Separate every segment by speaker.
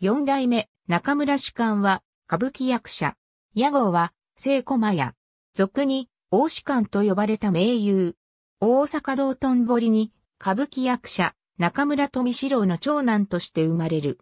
Speaker 1: 四代目中村主観は歌舞伎役者。屋号は聖駒屋。俗に大主観と呼ばれた名優。大阪道頓堀に歌舞伎役者中村富士郎の長男として生まれる。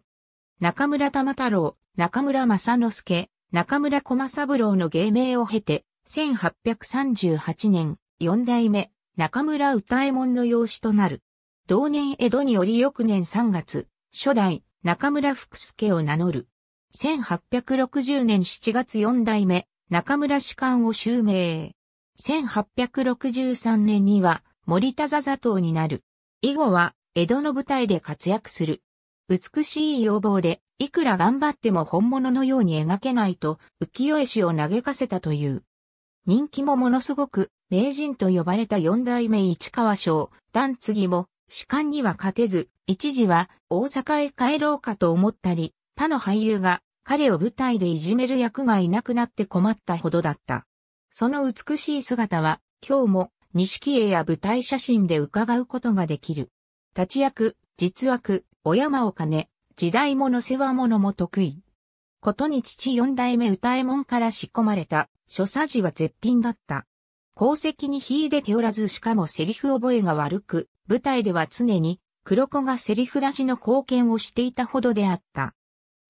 Speaker 1: 中村玉太郎、中村正之助、中村駒三郎の芸名を経て、1838年、四代目中村歌右衛門の養子となる。同年江戸により翌年3月、初代中村福助を名乗る。1860年7月4代目、中村士官を襲名。1863年には森田座座頭になる。以後は江戸の舞台で活躍する。美しい要望で、いくら頑張っても本物のように描けないと、浮世絵師を嘆かせたという。人気もものすごく、名人と呼ばれた四代目市川賞、段次も、主観には勝てず、一時は大阪へ帰ろうかと思ったり、他の俳優が彼を舞台でいじめる役がいなくなって困ったほどだった。その美しい姿は今日も錦絵や舞台写真で伺うことができる。立ち役、実枠、お山お金、時代物世話物も得意。ことに父四代目歌右衛門から仕込まれた、所作時は絶品だった。功績に秀でておらずしかもセリフ覚えが悪く、舞台では常に黒子がセリフ出しの貢献をしていたほどであった。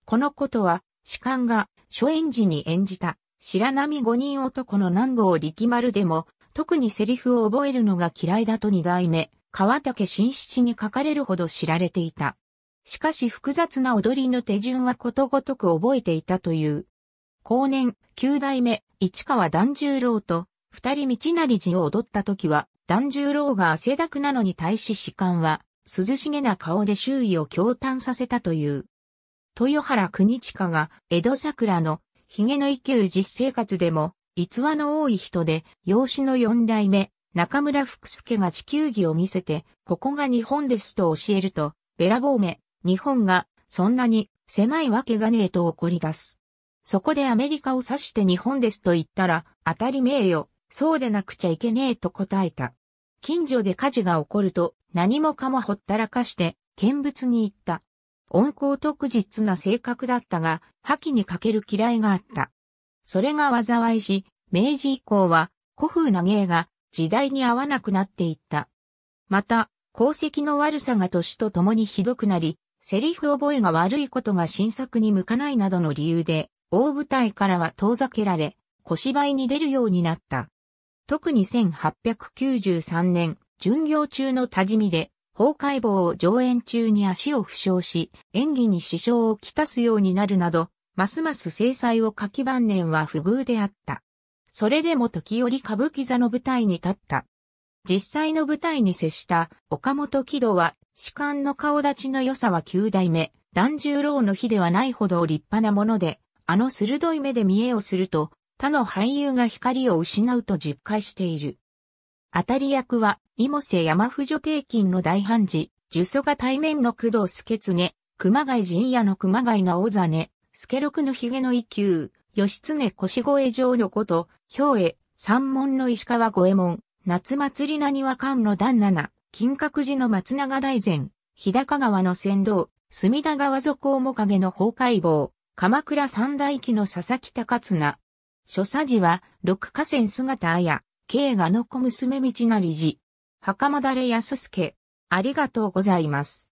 Speaker 1: このことは、士官が初演時に演じた白波五人男の南郷力丸でも、特にセリフを覚えるのが嫌いだと二代目、川竹新七に書かれるほど知られていた。しかし複雑な踊りの手順はことごとく覚えていたという。後年、九代目、市川團十郎と二人道成寺を踊った時は、男十郎が汗だくなのに対し士官は、涼しげな顔で周囲を驚嘆させたという。豊原国近が、江戸桜の、髭の生きる実生活でも、逸話の多い人で、養子の四代目、中村福助が地球儀を見せて、ここが日本ですと教えると、べらぼうめ、日本が、そんなに、狭いわけがねえと怒り出す。そこでアメリカを指して日本ですと言ったら、当たり名誉、そうでなくちゃいけねえと答えた。近所で火事が起こると何もかもほったらかして見物に行った。温厚特実な性格だったが、覇気にかける嫌いがあった。それが災いし、明治以降は古風な芸が時代に合わなくなっていった。また、功績の悪さが年とともにひどくなり、セリフ覚えが悪いことが新作に向かないなどの理由で、大舞台からは遠ざけられ、小芝居に出るようになった。特に1893年、巡業中の多治見で、法解剖を上演中に足を負傷し、演技に支障をきたすようになるなど、ますます制裁を書き晩年は不遇であった。それでも時折歌舞伎座の舞台に立った。実際の舞台に接した岡本喜道は、士官の顔立ちの良さは九代目、團十郎の日ではないほど立派なもので、あの鋭い目で見栄をすると、他の俳優が光を失うと実戒している。当たり役は、妹瀬山婦女帝金の大判事、呪蘇が対面の工藤助常、熊谷陣屋の熊谷の大真、助六の髭の一級、義経腰越城のこと、兵衛、三門の石川五右衛門、夏祭りなにわ館の段七、金閣寺の松永大前、日高川の先導、隅田川底面影の崩壊坊、鎌倉三大記の佐々木高綱、所作時は、六河川姿綾、慶賀の小娘道なりじ。袴だれ安助。ありがとうございます。